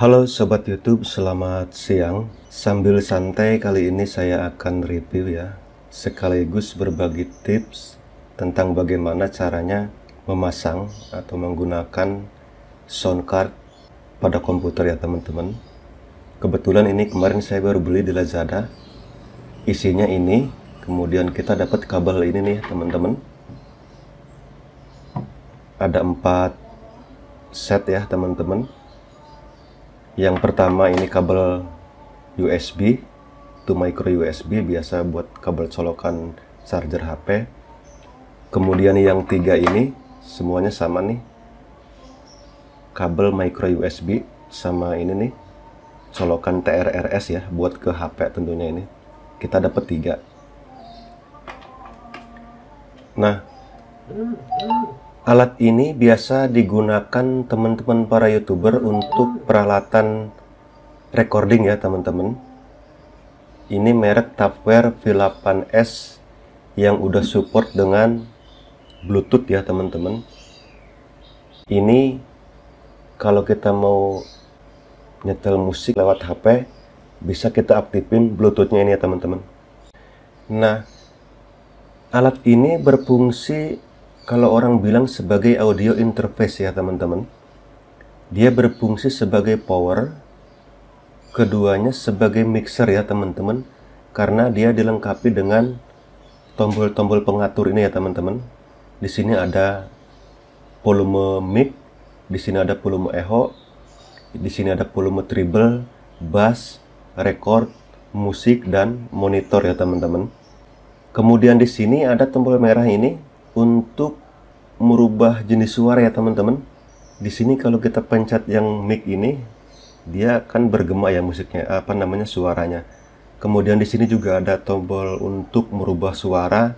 Halo Sobat Youtube, selamat siang Sambil santai kali ini saya akan review ya Sekaligus berbagi tips tentang bagaimana caranya memasang atau menggunakan sound card pada komputer ya teman-teman Kebetulan ini kemarin saya baru beli di Lazada Isinya ini, kemudian kita dapat kabel ini nih teman-teman Ada empat set ya teman-teman yang pertama ini kabel USB to micro USB biasa buat kabel colokan charger HP. Kemudian yang tiga ini semuanya sama nih. Kabel micro USB sama ini nih colokan TRRS ya buat ke HP tentunya ini. Kita dapat tiga. Nah, Alat ini biasa digunakan teman-teman para youtuber untuk peralatan recording ya teman-teman. Ini merek Tupperware V8S yang udah support dengan Bluetooth ya teman-teman. Ini kalau kita mau nyetel musik lewat HP bisa kita aktifin Bluetoothnya ini ya teman-teman. Nah, alat ini berfungsi kalau orang bilang sebagai audio interface ya teman-teman. Dia berfungsi sebagai power, keduanya sebagai mixer ya teman-teman, karena dia dilengkapi dengan tombol-tombol pengatur ini ya teman-teman. Di sini ada volume mic, di sini ada volume echo, di sini ada volume treble, bass, record, musik dan monitor ya teman-teman. Kemudian di sini ada tombol merah ini untuk merubah jenis suara ya teman-teman. Di sini kalau kita pencet yang mic ini, dia akan bergema ya musiknya, apa namanya suaranya. Kemudian di sini juga ada tombol untuk merubah suara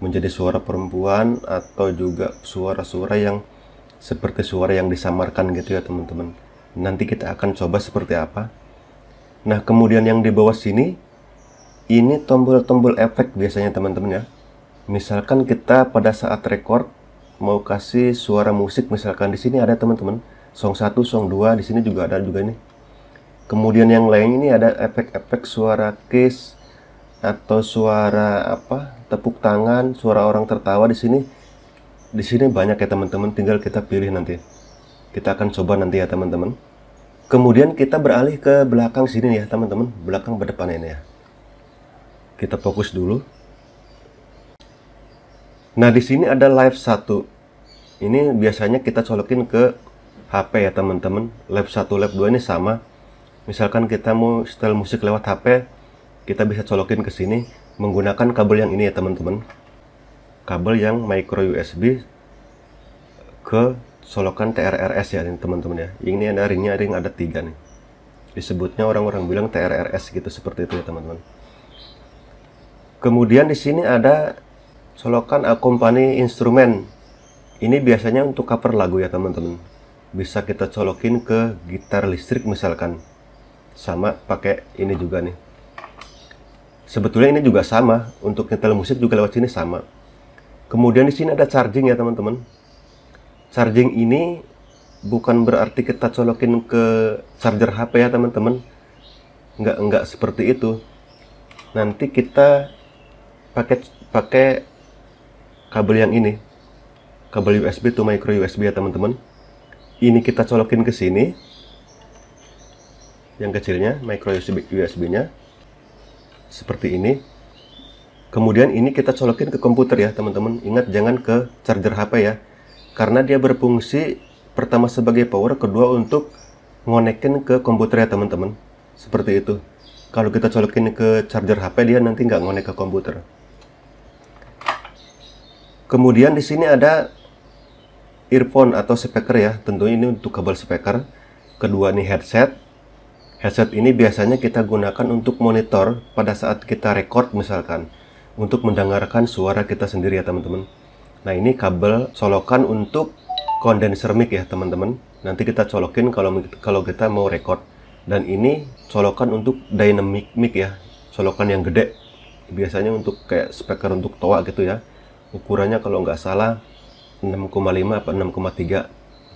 menjadi suara perempuan atau juga suara-suara yang seperti suara yang disamarkan gitu ya teman-teman. Nanti kita akan coba seperti apa. Nah, kemudian yang di bawah sini ini tombol-tombol efek biasanya teman-teman ya misalkan kita pada saat record mau kasih suara musik misalkan di sini ada teman-teman song 1 song 2 di sini juga ada juga ini. kemudian yang lain ini ada efek-efek suara case atau suara apa tepuk tangan suara orang tertawa di sini di sini banyak ya teman-teman tinggal kita pilih nanti kita akan coba nanti ya teman-teman kemudian kita beralih ke belakang sini ya teman-teman belakang berdepan ini ya kita fokus dulu Nah, di sini ada live 1. Ini biasanya kita colokin ke HP ya, teman-teman. Live 1, live 2 ini sama. Misalkan kita mau setel musik lewat HP, kita bisa colokin ke sini menggunakan kabel yang ini ya, teman-teman. Kabel yang micro USB ke colokan TRRS ya, teman-teman ya. Ini ada ringnya, ring ada tiga nih. Disebutnya orang-orang bilang TRRS gitu, seperti itu ya, teman-teman. Kemudian di sini ada colokan akompani instrumen. Ini biasanya untuk cover lagu ya teman-teman. Bisa kita colokin ke gitar listrik misalkan. Sama pakai ini juga nih. Sebetulnya ini juga sama, untuk nyetel musik juga lewat sini sama. Kemudian di sini ada charging ya teman-teman. Charging ini bukan berarti kita colokin ke charger HP ya teman-teman. Nggak, nggak seperti itu. Nanti kita pakai pakai kabel yang ini kabel USB to micro USB ya teman-teman ini kita colokin ke sini yang kecilnya micro USB USB nya seperti ini kemudian ini kita colokin ke komputer ya teman-teman ingat jangan ke charger HP ya karena dia berfungsi pertama sebagai power kedua untuk ngonekin ke komputer ya teman-teman seperti itu kalau kita colokin ke charger HP dia nanti nggak ngonek ke komputer Kemudian di sini ada earphone atau speaker ya. Tentu ini untuk kabel speaker. Kedua ini headset. Headset ini biasanya kita gunakan untuk monitor pada saat kita record misalkan untuk mendengarkan suara kita sendiri ya teman-teman. Nah ini kabel colokan untuk kondenser mic ya teman-teman. Nanti kita colokin kalau kalau kita mau record. Dan ini colokan untuk dynamic mic ya, colokan yang gede. Biasanya untuk kayak speaker untuk toa gitu ya ukurannya kalau nggak salah 6,5 atau 6,3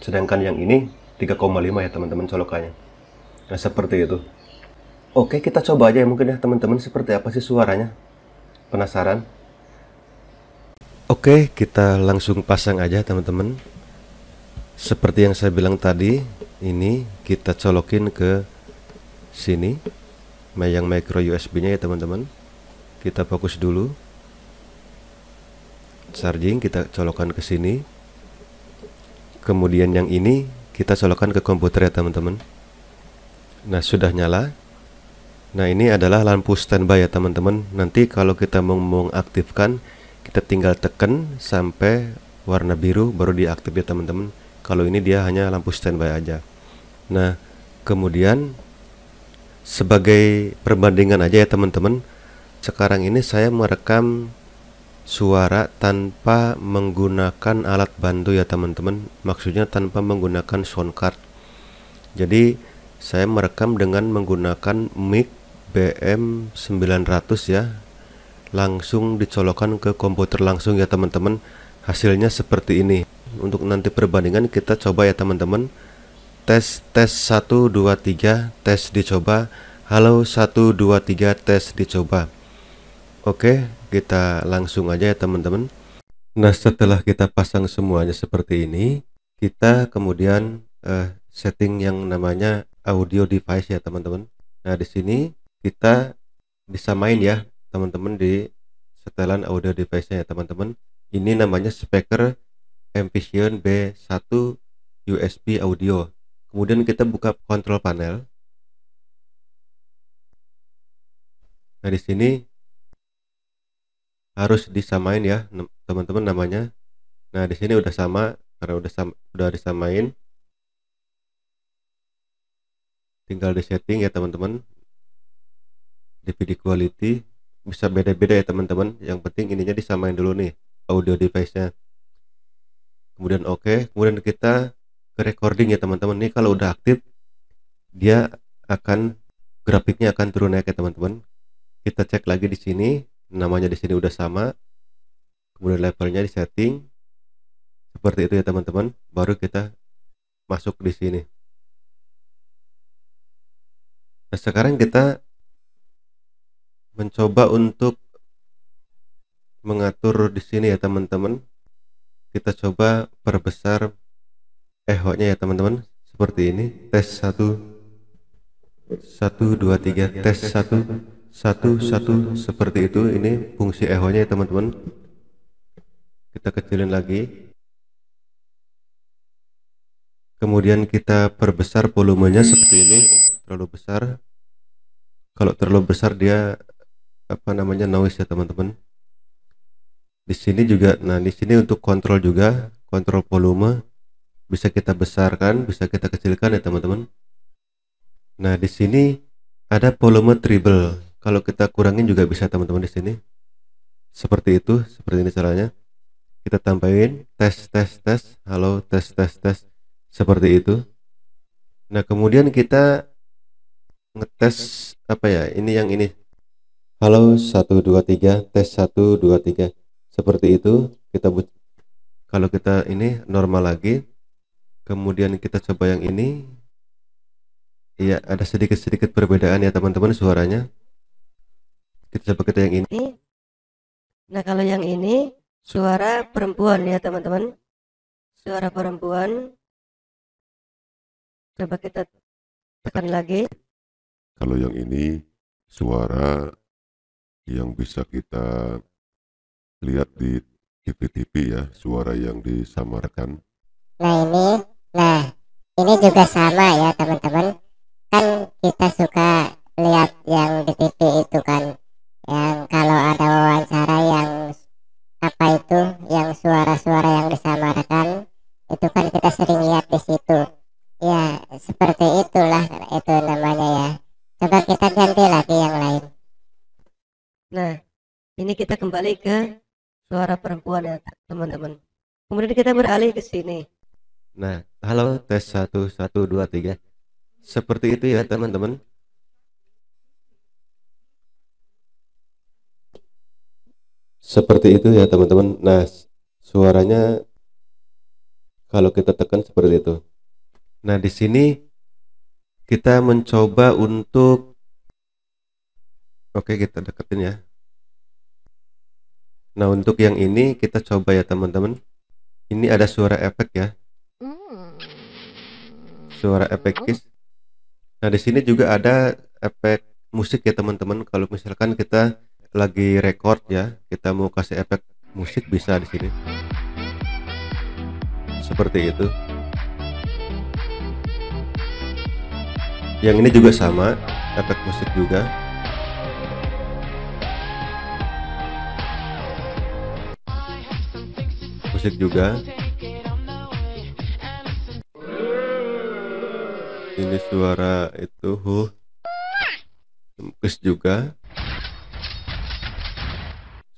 sedangkan yang ini 3,5 ya teman-teman colokannya nah seperti itu oke kita coba aja ya mungkin ya teman-teman seperti apa sih suaranya penasaran oke kita langsung pasang aja teman-teman seperti yang saya bilang tadi ini kita colokin ke sini yang micro USB nya ya teman-teman kita fokus dulu charging kita colokan ke sini. Kemudian yang ini kita colokan ke komputer ya teman-teman. Nah, sudah nyala. Nah, ini adalah lampu standby ya teman-teman. Nanti kalau kita mau mengaktifkan, kita tinggal tekan sampai warna biru baru diaktif ya teman-teman. Kalau ini dia hanya lampu standby aja. Nah, kemudian sebagai perbandingan aja ya teman-teman. Sekarang ini saya merekam suara tanpa menggunakan alat bantu ya teman-teman maksudnya tanpa menggunakan sound card jadi saya merekam dengan menggunakan mic BM900 ya langsung dicolokkan ke komputer langsung ya teman-teman hasilnya seperti ini untuk nanti perbandingan kita coba ya teman-teman tes tes 1 2 3 tes dicoba halo 1 2 3 tes dicoba oke kita langsung aja ya teman-teman nah setelah kita pasang semuanya seperti ini kita kemudian eh, setting yang namanya audio device ya teman-teman nah di sini kita bisa main ya teman-teman di setelan audio device nya ya teman-teman ini namanya speaker Ambition B1 USB audio kemudian kita buka control panel nah di sini harus disamain ya teman-teman namanya nah di sini udah sama karena udah sama, udah disamain tinggal di setting ya teman-teman DVD quality bisa beda-beda ya teman-teman yang penting ininya disamain dulu nih audio device-nya kemudian oke okay. kemudian kita ke recording ya teman-teman nih kalau udah aktif dia akan grafiknya akan turun naik ya teman-teman kita cek lagi di sini namanya di sini udah sama kemudian levelnya di setting seperti itu ya teman-teman baru kita masuk di sini nah sekarang kita mencoba untuk mengatur di sini ya teman-teman kita coba perbesar echo-nya ya teman-teman seperti ini tes 1 1 2 3 tes 1 satu satu seperti itu ini fungsi echo-nya ya teman-teman kita kecilin lagi kemudian kita perbesar volumenya seperti ini terlalu besar kalau terlalu besar dia apa namanya noise ya teman-teman di sini juga nah di sini untuk kontrol juga kontrol volume bisa kita besarkan bisa kita kecilkan ya teman-teman nah di sini ada volume treble kalau kita kurangin juga bisa teman-teman di sini seperti itu seperti ini caranya kita tambahin tes tes tes halo tes tes tes seperti itu nah kemudian kita ngetes apa ya ini yang ini halo 123 tes 123 seperti itu kita but kalau kita ini normal lagi kemudian kita coba yang ini Iya ada sedikit-sedikit perbedaan ya teman-teman suaranya kita coba kita yang ini nah kalau yang ini suara perempuan ya teman-teman suara perempuan coba kita tekan lagi kalau yang ini suara yang bisa kita lihat di TV-TV ya suara yang disamarkan nah ini nah ini juga sama ya teman-teman kan kita suka kita kembali ke suara perempuan ya teman-teman. Kemudian kita beralih ke sini. Nah, halo tes 1 1 2 3. Seperti itu ya teman-teman. Seperti itu ya teman-teman. Nah, suaranya kalau kita tekan seperti itu. Nah, di sini kita mencoba untuk Oke, kita deketin ya. Nah, untuk yang ini kita coba ya, teman-teman. Ini ada suara efek ya. Hmm. Suara efek kiss. Nah, di sini juga ada efek musik ya, teman-teman. Kalau misalkan kita lagi record ya, kita mau kasih efek musik bisa di sini. Seperti itu. Yang ini juga sama, efek musik juga. musik juga ini suara itu huh kempis juga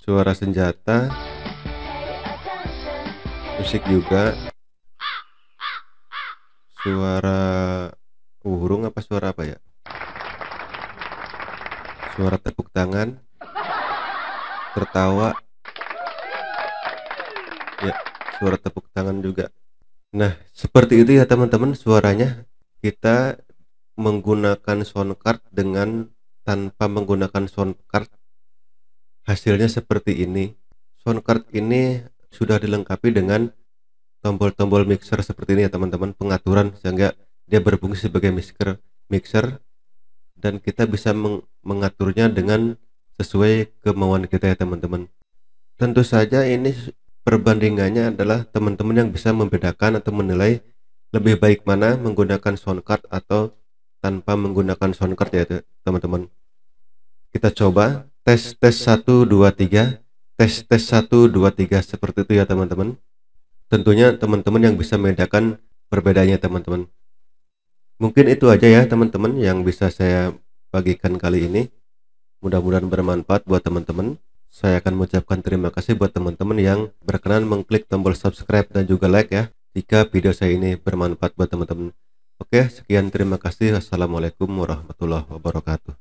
suara senjata musik juga suara burung apa suara apa ya suara tepuk tangan tertawa ya suara tepuk tangan juga nah seperti itu ya teman-teman suaranya kita menggunakan sound card dengan tanpa menggunakan sound card hasilnya seperti ini sound card ini sudah dilengkapi dengan tombol-tombol mixer seperti ini ya teman-teman pengaturan sehingga dia berfungsi sebagai mixer mixer dan kita bisa meng mengaturnya dengan sesuai kemauan kita ya teman-teman tentu saja ini perbandingannya adalah teman-teman yang bisa membedakan atau menilai lebih baik mana menggunakan sound card atau tanpa menggunakan sound card ya teman-teman kita coba tes tes 1 2 3 tes tes 1 2 3 seperti itu ya teman-teman tentunya teman-teman yang bisa membedakan perbedaannya teman-teman mungkin itu aja ya teman-teman yang bisa saya bagikan kali ini mudah-mudahan bermanfaat buat teman-teman saya akan mengucapkan terima kasih buat teman-teman yang berkenan mengklik tombol subscribe dan juga like ya jika video saya ini bermanfaat buat teman-teman. Oke, sekian terima kasih. Assalamualaikum warahmatullahi wabarakatuh.